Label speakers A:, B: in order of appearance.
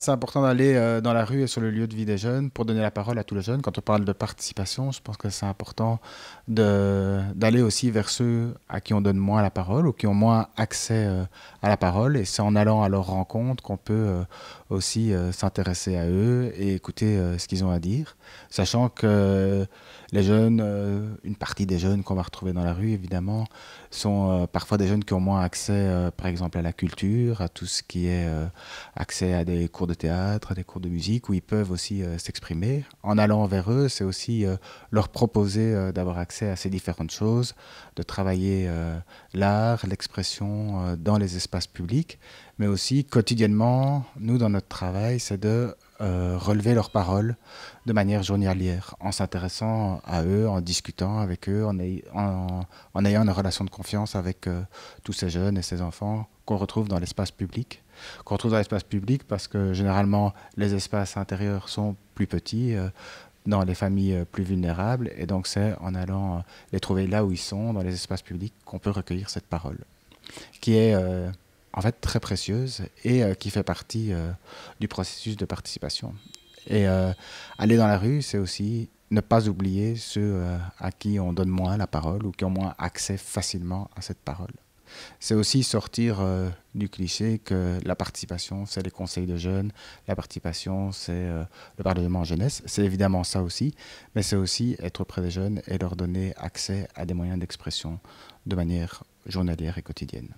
A: C'est important d'aller euh, dans la rue et sur le lieu de vie des jeunes pour donner la parole à tous les jeunes. Quand on parle de participation, je pense que c'est important d'aller aussi vers ceux à qui on donne moins la parole ou qui ont moins accès euh, à la parole. Et c'est en allant à leur rencontre qu'on peut euh, aussi s'intéresser à eux et écouter ce qu'ils ont à dire. Sachant que les jeunes, une partie des jeunes qu'on va retrouver dans la rue, évidemment, sont parfois des jeunes qui ont moins accès, par exemple, à la culture, à tout ce qui est accès à des cours de théâtre, des cours de musique, où ils peuvent aussi euh, s'exprimer. En allant vers eux, c'est aussi euh, leur proposer euh, d'avoir accès à ces différentes choses, de travailler l'art, l'expression dans les espaces publics, mais aussi quotidiennement, nous, dans notre travail, c'est de euh, relever leurs paroles de manière journalière, en s'intéressant à eux, en discutant avec eux, en, en, ayant une relation de confiance avec euh, tous ces jeunes et ces enfants qu'on retrouve dans l'espace public. Qu'on retrouve dans l'espace public parce que généralement les espaces intérieurs sont plus petits. Euh, dans les familles plus vulnérables, et donc c'est en allant les trouver là où ils sont, dans les espaces publics, qu'on peut recueillir cette parole, qui est en fait très précieuse et euh, qui fait partie euh, du processus de participation. Et euh, aller dans la rue, c'est aussi ne pas oublier ceux à qui on donne moins la parole ou qui ont moins accès facilement à cette parole. C'est aussi sortir du cliché que la participation, c'est les conseils de jeunes, la participation, c'est le parlement jeunesse. C'est évidemment ça aussi, mais c'est aussi être auprès des jeunes et leur donner accès à des moyens d'expression de manière journalière et quotidienne.